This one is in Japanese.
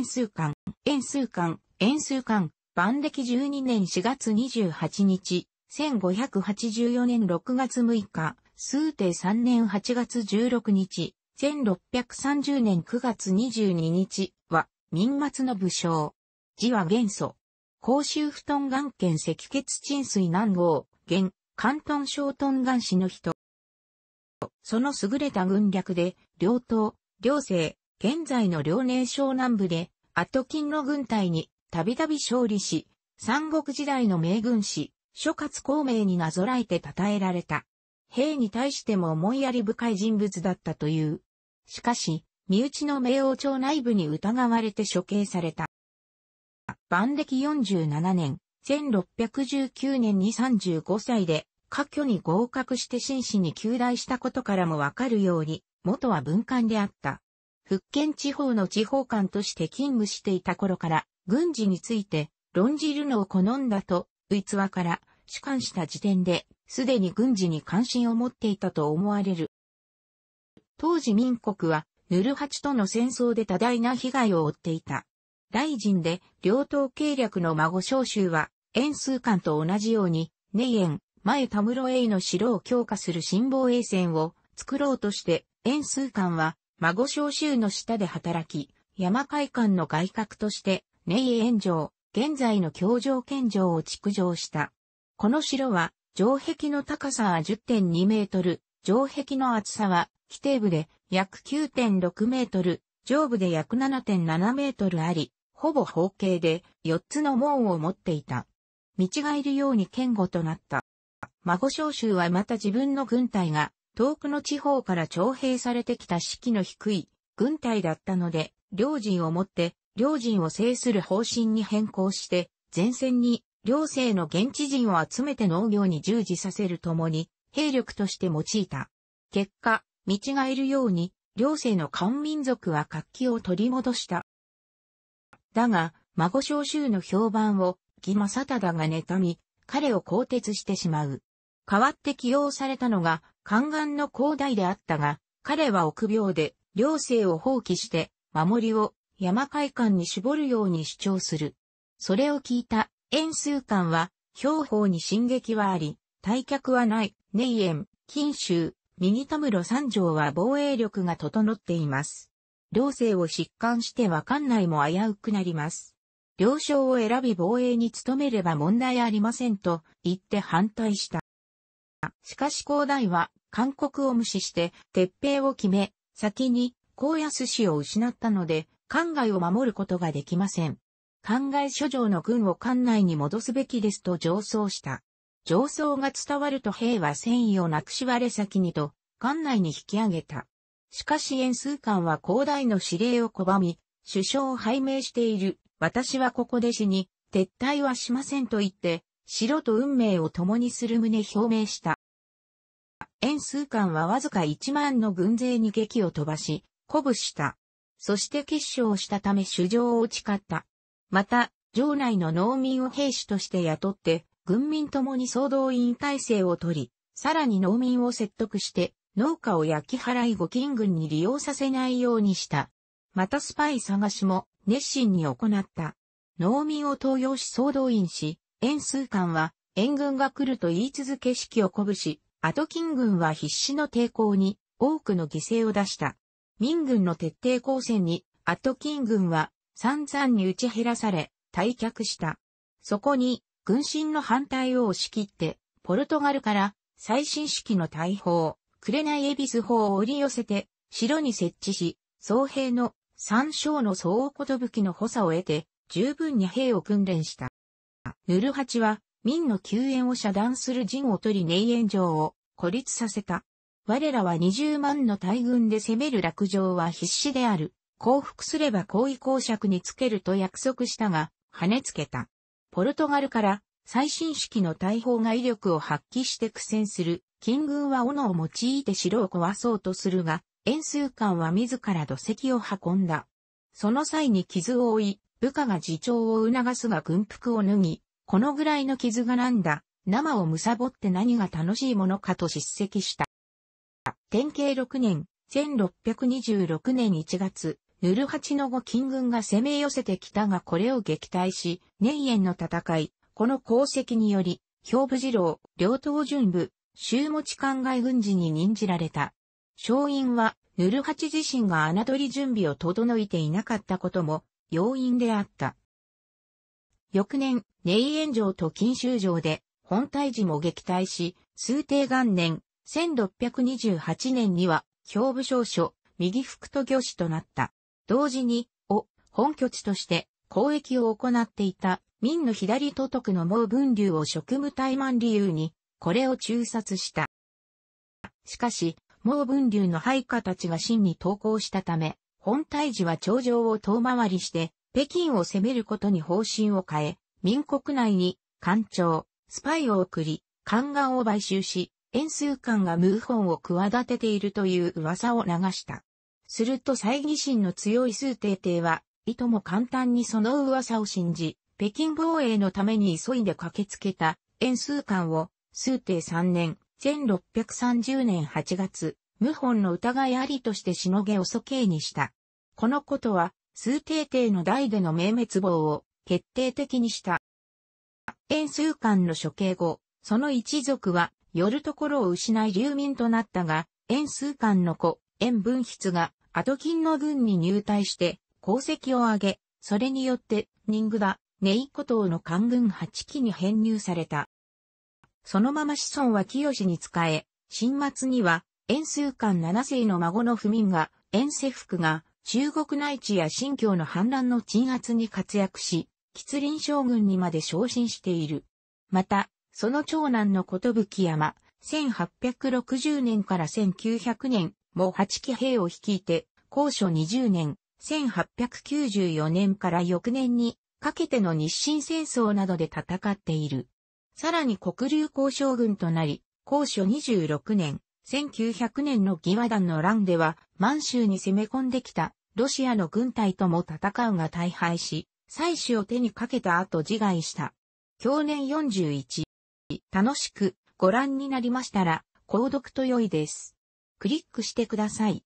円数館、円数館、円数館、万暦12年4月28日、1584年6月6日、数定3年8月16日、1630年9月22日は、民末の武将。字は元祖。甲州布団岩県赤血沈水南郷、現、関東小東岩氏の人。その優れた軍略で、両党、両政、現在の遼寧省南部で、アトキンの軍隊にたびたび勝利し、三国時代の名軍師、諸葛孔明になぞらえて称えられた。兵に対しても思いやり深い人物だったという。しかし、身内の名王朝内部に疑われて処刑された。万暦47年、1619年に35歳で、科挙に合格して真摯に求大したことからもわかるように、元は文官であった。福建地方の地方官として勤務していた頃から、軍事について論じるのを好んだと、逸話から主観した時点で、すでに軍事に関心を持っていたと思われる。当時民国は、ヌルハチとの戦争で多大な被害を負っていた。大臣で、両党計略の孫召集は、円数官と同じように、ネイエン、前田室栄の城を強化する辛防衛戦を作ろうとして、円数官は孫召集の下で働き、山海館の外郭として、ネイエン城、現在の京城県城を築城した。この城は、城壁の高さは10.2メートル、城壁の厚さは、規定部で約9.6メートル、上部で約7.7メートルあり、ほぼ方形で4つの門を持っていた。見違えるように堅固となった。孫召集はまた自分の軍隊が遠くの地方から徴兵されてきた士気の低い軍隊だったので、両陣をもって、両陣を制する方針に変更して、前線に両政の現地人を集めて農業に従事させるともに、兵力として用いた。結果、見違えるように、両政の漢民族は活気を取り戻した。だが、孫召集の評判を、義政忠が妬み、彼を更迭してしまう。代わって起用されたのが、宦官の広大であったが、彼は臆病で、両性を放棄して、守りを山海間に絞るように主張する。それを聞いた、円数官は、兵法に進撃はあり、退却はない、内縁、近州、右田室三条は防衛力が整っています。両性を疾患してわかんないも危うくなります。了承を選び防衛に努めれば問題ありませんと言って反対した。しかし広大は韓国を無視して撤兵を決め、先に高安氏を失ったので、関外を守ることができません。関外諸城の軍を関内に戻すべきですと上奏した。上奏が伝わると兵は戦意をなくし我先にと、関内に引き上げた。しかし円数官は広大の指令を拒み、首相を拝命している。私はここで死に、撤退はしませんと言って、城と運命を共にする旨表明した。円数官はわずか1万の軍勢に激を飛ばし、鼓舞した。そして結晶したため主上を誓った。また、城内の農民を兵士として雇って、軍民ともに総動員体制を取り、さらに農民を説得して、農家を焼き払い御金軍に利用させないようにした。またスパイ探しも熱心に行った。農民を登用し総動員し、円数官は、援軍が来ると言い続け式を鼓舞し、アトキン軍は必死の抵抗に多くの犠牲を出した。民軍の徹底抗戦にアトキン軍は散々に打ち減らされ退却した。そこに軍心の反対を押し切ってポルトガルから最新式の大砲、クレナイエビス砲を折り寄せて城に設置し、総兵の三将の総ことぶきの補佐を得て十分に兵を訓練した。ヌルハチは民の救援を遮断する陣を取り霊炎城を孤立させた。我らは20万の大軍で攻める落城は必死である。降伏すれば行為公爵につけると約束したが、跳ねつけた。ポルトガルから最新式の大砲が威力を発揮して苦戦する。金軍は斧を用いて城を壊そうとするが、円数官は自ら土石を運んだ。その際に傷を負い、部下が自重を促すが軍服を脱ぎ、このぐらいの傷がなんだ、生を貪って何が楽しいものかと叱責した。天慶6年、1626年1月、ヌルハチの後金軍が攻め寄せてきたがこれを撃退し、年縁の戦い、この功績により、兵部次郎、両党巡部、州持ち艦外軍事に任じられた。勝因は、ヌルハチ自身が穴取り準備を整えていなかったことも、要因であった。翌年、ネイエン城と金州城で、本体寺も撃退し、数定元年、1628年には、兵部少書、右副都御史となった。同時に、を、本拠地として、交易を行っていた、民の左都督の毛文流を職務怠慢理由に、これを中殺した。しかし、毛文流の配下たちが真に投降したため、本体寺は頂上を遠回りして、北京を攻めることに方針を変え、民国内に、官庁、スパイを送り、宦官を買収し、円数官が謀反を企てているという噂を流した。すると猜疑心の強い数帝帝は、いとも簡単にその噂を信じ、北京防衛のために急いで駆けつけた、円数官を、数帝3年、1630年8月、謀反の疑いありとしてしのげを刑にした。このことは、数帝帝の代での名滅亡を決定的にした。円数間の処刑後、その一族は寄るところを失い流民となったが、円数間の子、円文筆が、キンの軍に入隊して、功績を挙げ、それによって、ニングダ、ネイコ島の官軍8期に編入された。そのまま子孫は清に仕え、新末には、円数間7世の孫の不眠が、遠征服が、中国内地や新疆の反乱の鎮圧に活躍し、吉林将軍にまで昇進している。また、その長男の寿山、1860年から1900年、も八騎兵を率いて、高所20年、1894年から翌年に、かけての日清戦争などで戦っている。さらに国流交渉軍となり、高所26年、1900年の義和団の乱では、満州に攻め込んできたロシアの軍隊とも戦うが大敗し、妻子を手にかけた後自害した。去年41。楽しくご覧になりましたら、購読と良いです。クリックしてください。